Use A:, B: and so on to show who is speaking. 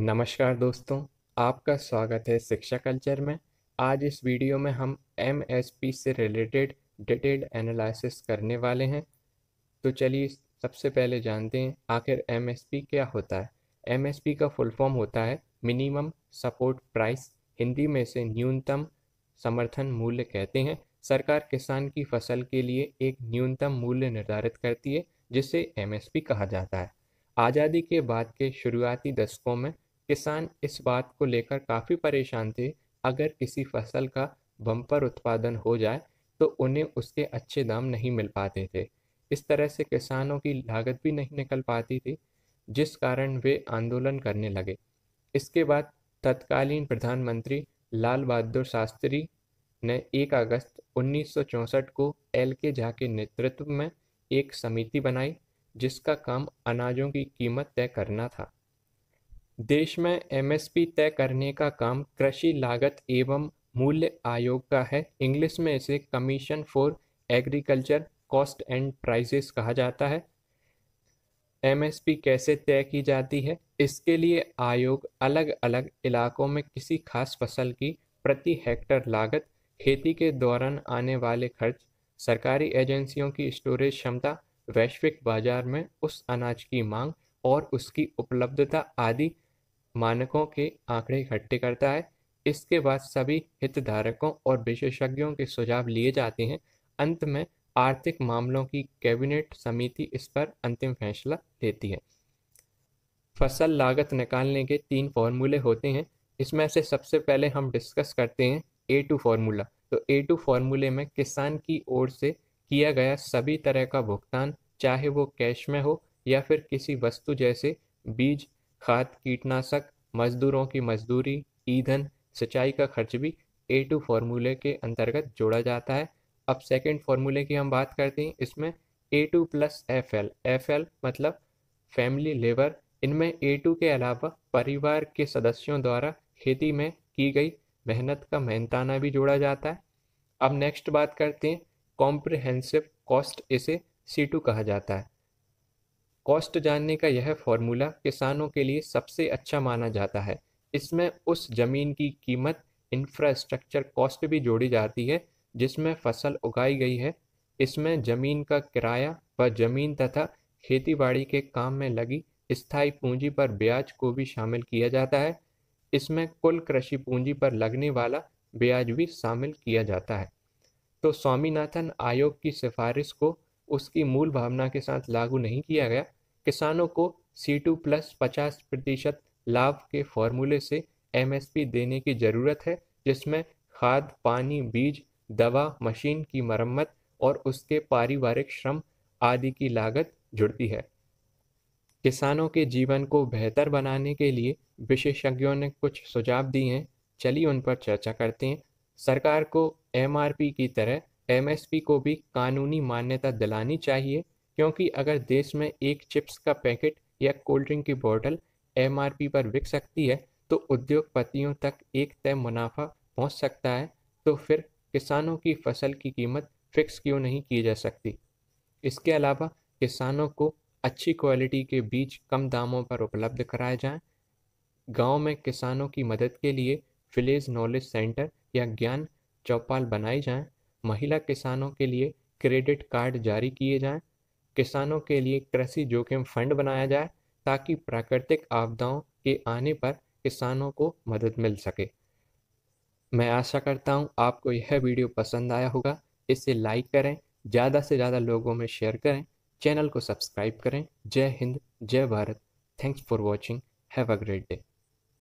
A: नमस्कार दोस्तों आपका स्वागत है शिक्षा कल्चर में आज इस वीडियो में हम एम से रिलेटेड डिटेल्ड एनालिसिस करने वाले हैं तो चलिए सबसे पहले जानते हैं आखिर एम क्या होता है एम का फुल फॉर्म होता है मिनिमम सपोर्ट प्राइस हिंदी में से न्यूनतम समर्थन मूल्य कहते हैं सरकार किसान की फसल के लिए एक न्यूनतम मूल्य निर्धारित करती है जिसे एम कहा जाता है आज़ादी के बाद के शुरुआती दशकों में किसान इस बात को लेकर काफ़ी परेशान थे अगर किसी फसल का बम्पर उत्पादन हो जाए तो उन्हें उसके अच्छे दाम नहीं मिल पाते थे इस तरह से किसानों की लागत भी नहीं निकल पाती थी जिस कारण वे आंदोलन करने लगे इसके बाद तत्कालीन प्रधानमंत्री लाल बहादुर शास्त्री ने 1 अगस्त 1964 को एल के झा के नेतृत्व में एक समिति बनाई जिसका काम अनाजों की कीमत तय करना था देश में एमएसपी तय करने का काम कृषि लागत एवं मूल्य आयोग का है इंग्लिश में इसे commission for agriculture cost and prices कहा जाता है एमएसपी कैसे तय की जाती है इसके लिए आयोग अलग अलग इलाकों में किसी खास फसल की प्रति हेक्टर लागत खेती के दौरान आने वाले खर्च सरकारी एजेंसियों की स्टोरेज क्षमता वैश्विक बाजार में उस अनाज की मांग और उसकी उपलब्धता आदि मानकों के आंकड़े इकट्ठे करता है इसके बाद सभी हितधारकों और विशेषज्ञों के सुझाव लिए जाते हैं अंत में आर्थिक मामलों की कैबिनेट समिति इस पर अंतिम फैसला लेती है फसल लागत निकालने के तीन फॉर्मूले होते हैं इसमें से सबसे पहले हम डिस्कस करते हैं ए टू फार्मूला तो ए टू फार्मूले में किसान की ओर से किया गया सभी तरह का भुगतान चाहे वो कैश में हो या फिर किसी वस्तु जैसे बीज खाद कीटनाशक मजदूरों की मजदूरी ईंधन सिंचाई का खर्च भी ए टू फार्मूले के अंतर्गत जोड़ा जाता है अब सेकेंड फार्मूले की हम बात करते हैं इसमें A two plus F L F L मतलब फैमिली लेबर इनमें ए टू के अलावा परिवार के सदस्यों द्वारा खेती में की गई मेहनत का मेहनताना भी जोड़ा जाता है अब नेक्स्ट बात करते हैं कॉम्प्रिहेंसिव कॉस्ट इसे सी टू कहा जाता है कॉस्ट जानने का यह फॉर्मूला किसानों के लिए सबसे अच्छा माना जाता है इसमें उस ज़मीन की कीमत इंफ्रास्ट्रक्चर कॉस्ट भी जोड़ी जाती है जिसमें फसल उगाई गई है इसमें ज़मीन का किराया व ज़मीन तथा खेतीबाड़ी के काम में लगी स्थायी पूंजी पर ब्याज को भी शामिल किया जाता है इसमें कुल कृषि पूंजी पर लगने वाला ब्याज भी शामिल किया जाता है तो स्वामीनाथन आयोग की सिफारिश को उसकी मूल भावना के साथ लागू नहीं किया गया किसानों को सी टू प्लस पचास प्रतिशत लाभ के फॉर्मूले से एमएसपी देने की ज़रूरत है जिसमें खाद पानी बीज दवा मशीन की मरम्मत और उसके पारिवारिक श्रम आदि की लागत जुड़ती है किसानों के जीवन को बेहतर बनाने के लिए विशेषज्ञों ने कुछ सुझाव दिए हैं चलिए उन पर चर्चा करते हैं सरकार को एमआरपी की तरह एमएसपी को भी कानूनी मान्यता दिलानी चाहिए क्योंकि अगर देश में एक चिप्स का पैकेट या कोल्ड ड्रिंक की बोतल एम पर बिक सकती है तो उद्योगपतियों तक एक तय मुनाफा पहुंच सकता है तो फिर किसानों की फसल की कीमत फिक्स क्यों नहीं की जा सकती इसके अलावा किसानों को अच्छी क्वालिटी के बीज कम दामों पर उपलब्ध कराए जाएं गांव में किसानों की मदद के लिए विलेज नॉलेज सेंटर या ज्ञान चौपाल बनाई जाएं महिला किसानों के लिए क्रेडिट कार्ड जारी किए जाएं किसानों के लिए कृषि जोखिम फंड बनाया जाए ताकि प्राकृतिक आपदाओं के आने पर किसानों को मदद मिल सके मैं आशा करता हूँ आपको यह वीडियो पसंद आया होगा इसे लाइक करें ज़्यादा से ज़्यादा लोगों में शेयर करें चैनल को सब्सक्राइब करें जय हिंद जय Bharat thanks for watching have a great day